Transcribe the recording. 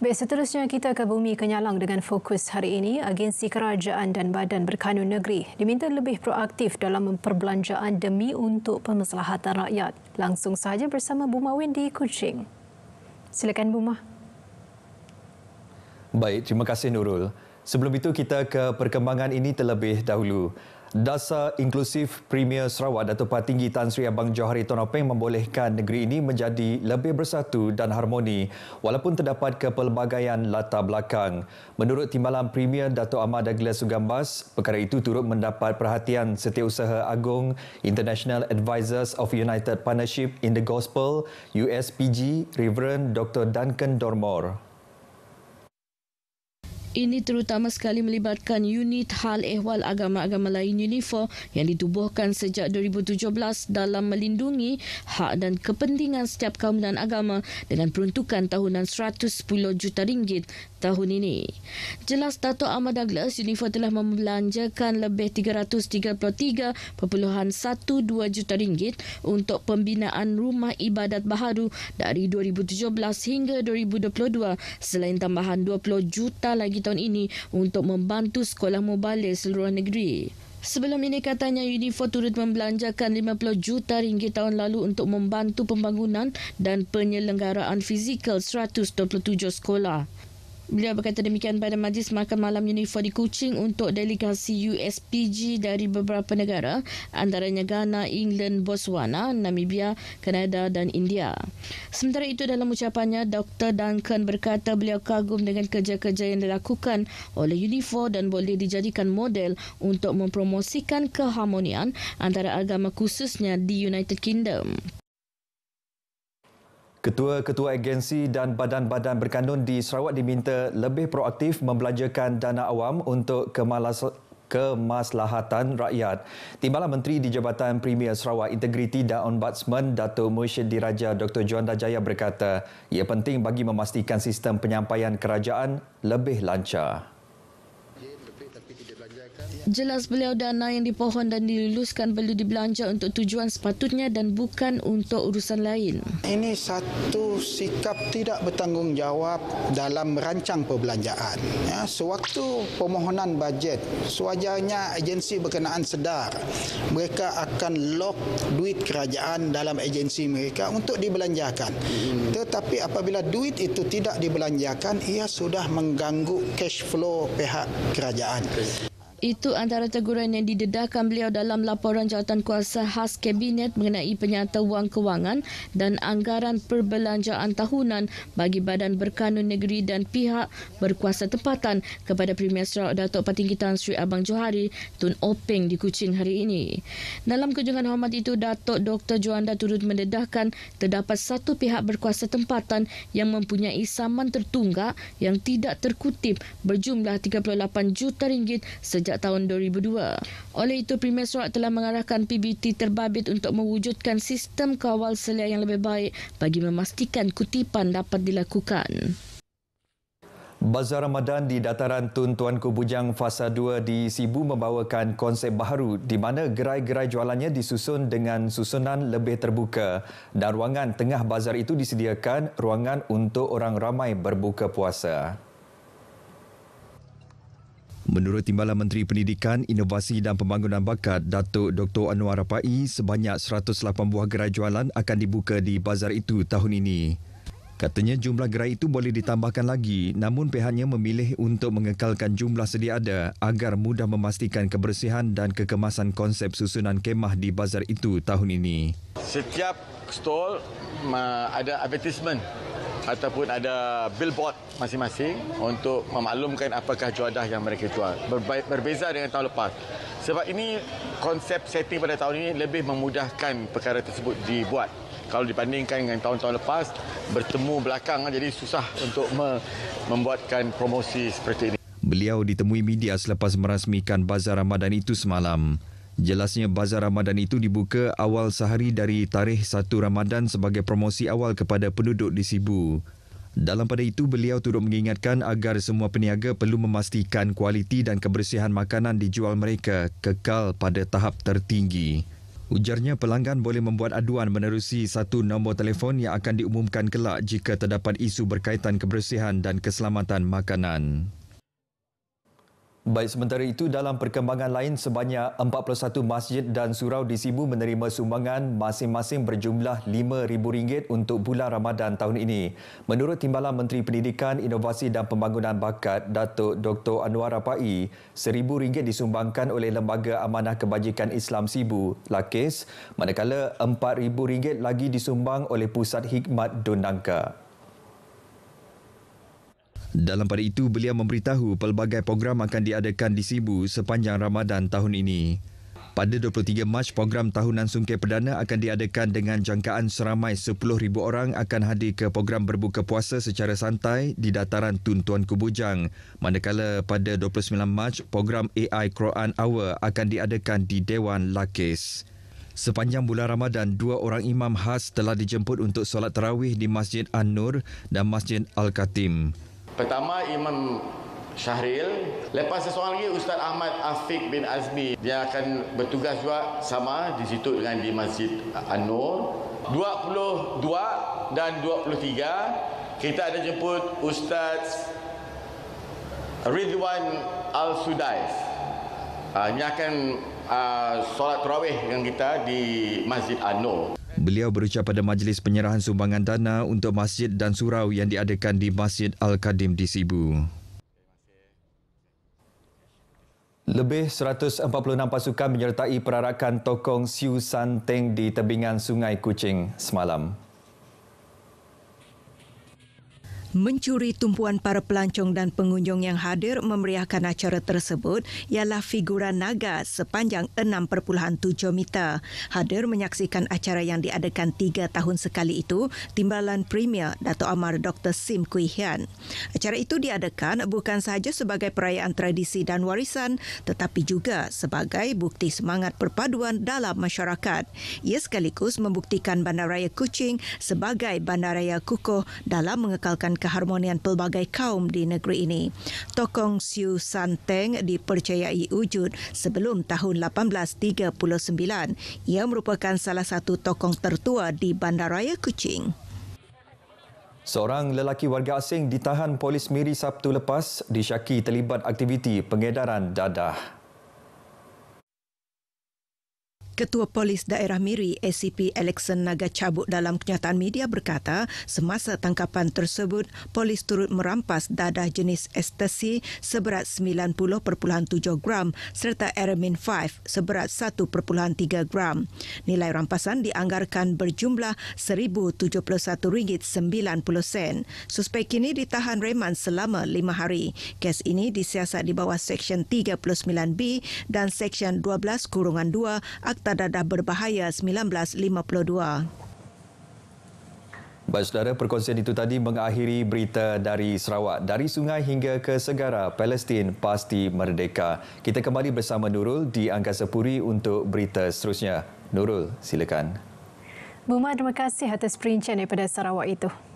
Baik, seterusnya kita ke Bumi Kenyalang dengan fokus hari ini. Agensi Kerajaan dan Badan Berkanun Negeri diminta lebih proaktif dalam memperbelanjaan demi untuk pemaslahatan rakyat. Langsung saja bersama Buma Wendy Kuching. Silakan Buma. Baik, terima kasih Nurul. Sebelum itu kita ke perkembangan ini terlebih dahulu. Dasar Inklusif Premier Sarawak Datuk Pahat Tinggi Tan Sri Abang Johari Tun peng membolehkan negeri ini menjadi lebih bersatu dan harmoni walaupun terdapat kepelbagaian latar belakang. Menurut Timbalan Premier Datuk Ahmad Douglas Sugambas, perkara itu turut mendapat perhatian Setiausaha Agung International Advisors of United Partnership in the Gospel, USPG, Reverend Dr. Duncan Dormore. Ini terutama sekali melibatkan unit hal ehwal agama-agama lain UNIFO yang ditubuhkan sejak 2017 dalam melindungi hak dan kepentingan setiap kaum dan agama dengan peruntukan tahunan 110 juta ringgit tahun ini. Jelas Dato' Ahmad Douglas, UNIFO telah membelanjakan lebih 333.12 juta ringgit untuk pembinaan rumah ibadat baharu dari 2017 hingga 2022 selain tambahan 20 juta lagi pagi tahun ini untuk membantu sekolah mubalik seluruh negeri. Sebelum ini katanya Unifor turut membelanjakan 50 juta ringgit tahun lalu untuk membantu pembangunan dan penyelenggaraan fizikal 127 sekolah. Beliau berkata demikian pada majlis makan malam Unifor di Kuching untuk delegasi USPG dari beberapa negara antaranya Ghana, England, Botswana, Namibia, Kanada dan India. Sementara itu dalam ucapannya, Dr. Duncan berkata beliau kagum dengan kerja-kerja yang dilakukan oleh Unifor dan boleh dijadikan model untuk mempromosikan keharmonian antara agama khususnya di United Kingdom. Ketua-ketua agensi dan badan-badan berkandun di Sarawak diminta lebih proaktif membelanjakan dana awam untuk kemalas kemaslahatan rakyat. Timbalan Menteri di Jabatan Premier Sarawak Integriti dan Ombudsman Dato Mursyid Diraja Dr. Johan Dajaya berkata, ia penting bagi memastikan sistem penyampaian kerajaan lebih lancar tapi tidak belanjakan. Jelas beliau dana yang dipohon dan diluluskan perlu dibelanja untuk tujuan sepatutnya dan bukan untuk urusan lain. Ini satu sikap tidak bertanggungjawab dalam merancang perbelanjaan. Ya, sewaktu pemohonan bajet, sewajarnya agensi berkenaan sedar mereka akan lock duit kerajaan dalam agensi mereka untuk dibelanjakan. Hmm. Tetapi apabila duit itu tidak dibelanjakan, ia sudah mengganggu cash flow pihak kerajaan. Merci. Itu antara teguran yang didedahkan beliau dalam laporan jawatan kuasa khas Kabinet mengenai penyata wang kewangan dan anggaran perbelanjaan tahunan bagi Badan Berkanun Negeri dan pihak berkuasa tempatan kepada Premier Sarawak Datuk Patinggi Tan Sri Abang Johari Tun Openg di Kuching hari ini. Dalam kunjungan hormat itu, Datuk Dr. Juanda turut mendedahkan terdapat satu pihak berkuasa tempatan yang mempunyai saman tertunggak yang tidak terkutip berjumlah 38 juta ringgit sejak sejak tahun 2002. Oleh itu, Premier Surat telah mengarahkan PBT terbabit untuk mewujudkan sistem kawal selia yang lebih baik bagi memastikan kutipan dapat dilakukan. Bazar Ramadan di dataran Tun Tuanku Bujang Fasa 2 di Sibu membawakan konsep baru di mana gerai-gerai jualannya disusun dengan susunan lebih terbuka dan ruangan tengah bazar itu disediakan ruangan untuk orang ramai berbuka puasa. Menurut Timbalan Menteri Pendidikan, Inovasi dan Pembangunan Bakat, Datuk Dr. Anwar Rapai, sebanyak 108 buah gerai jualan akan dibuka di bazar itu tahun ini. Katanya jumlah gerai itu boleh ditambahkan lagi, namun pihaknya memilih untuk mengekalkan jumlah sedia ada agar mudah memastikan kebersihan dan kekemasan konsep susunan kemah di bazar itu tahun ini. Setiap stol ada advertisement ataupun ada billboard masing-masing untuk memaklumkan apakah juadah yang mereka jual. Berbeza dengan tahun lepas. Sebab ini konsep setting pada tahun ini lebih memudahkan perkara tersebut dibuat. Kalau dibandingkan dengan tahun-tahun lepas, bertemu belakang jadi susah untuk membuatkan promosi seperti ini. Beliau ditemui media selepas merasmikan Bazar Ramadan itu semalam. Jelasnya Bazar Ramadan itu dibuka awal sehari dari tarikh 1 Ramadan sebagai promosi awal kepada penduduk di Sibu. Dalam pada itu, beliau turut mengingatkan agar semua peniaga perlu memastikan kualiti dan kebersihan makanan dijual mereka kekal pada tahap tertinggi. Ujarnya pelanggan boleh membuat aduan menerusi satu nombor telefon yang akan diumumkan kelak jika terdapat isu berkaitan kebersihan dan keselamatan makanan. Baik, sementara itu dalam perkembangan lain sebanyak 41 masjid dan surau di Sibu menerima sumbangan masing-masing berjumlah RM5,000 untuk bulan Ramadan tahun ini. Menurut Timbalan Menteri Pendidikan, Inovasi dan Pembangunan Bakat, Datuk Dr. Anwar Rapai, RM1,000 disumbangkan oleh Lembaga Amanah Kebajikan Islam Sibu, LAKIS, manakala RM4,000 lagi disumbang oleh Pusat Hikmat Dunangka. Dalam pada itu, beliau memberitahu pelbagai program akan diadakan di Sibu sepanjang Ramadan tahun ini. Pada 23 Mac, program Tahunan Sungai Perdana akan diadakan dengan jangkaan seramai 10,000 orang akan hadir ke program berbuka puasa secara santai di dataran Tun Tuan Kubujang. Manakala pada 29 Mac, program AI Quran Hour akan diadakan di Dewan Lakis. Sepanjang bulan Ramadan, dua orang imam khas telah dijemput untuk solat tarawih di Masjid An-Nur dan Masjid Al-Katim. Pertama Imam Syahril Lepas sesuatu lagi Ustaz Ahmad Afiq bin Azmi Dia akan bertugas juga sama di situ dengan di Masjid An-Nur 22 dan 23 Kita ada jemput Ustaz Ridwan Al-Sudais uh, akan ah, solat terawih dengan kita di Masjid An-Nur Beliau berucap pada majlis penyerahan sumbangan dana untuk masjid dan surau yang diadakan di Masjid Al-Kadim di Sibu. Lebih 146 pasukan menyertai perarakan tokong Siu San Teng di tebingan Sungai Kucing semalam. Mencuri tumpuan para pelancong dan pengunjung yang hadir memeriahkan acara tersebut ialah figura naga sepanjang 6.7 meter. Hadir menyaksikan acara yang diadakan tiga tahun sekali itu, Timbalan Premier Dato' Amar Dr. Sim Kui Hian. Acara itu diadakan bukan sahaja sebagai perayaan tradisi dan warisan tetapi juga sebagai bukti semangat perpaduan dalam masyarakat. Ia sekaligus membuktikan Bandaraya Kuching sebagai bandaraya kukuh dalam mengekalkan keharmonian pelbagai kaum di negeri ini. Tokong Siu San Teng dipercayai wujud sebelum tahun 1839. Ia merupakan salah satu tokong tertua di Bandaraya Kuching. Seorang lelaki warga asing ditahan polis Miri Sabtu lepas disyaki terlibat aktiviti pengedaran dadah. Ketua Polis Daerah Miri SCP Alexon Naga Cabut dalam kenyataan media berkata semasa tangkapan tersebut polis turut merampas dadah jenis ekstasi seberat 90.7 gram serta Aramin 5 seberat 1.3 gram. Nilai rampasan dianggarkan berjumlah RM1,071.90. Suspek kini ditahan reman selama lima hari. Kes ini disiasat di bawah Seksyen 39B dan Seksyen 12-2 Akta Jakarta Dadah Berbahaya 1952. Baik, saudara, perkongsian itu tadi mengakhiri berita dari Sarawak. Dari sungai hingga ke segara, Palestin pasti merdeka. Kita kembali bersama Nurul di Angkasa Puri untuk berita seterusnya. Nurul, silakan. Buma, terima kasih atas perincian daripada Sarawak itu.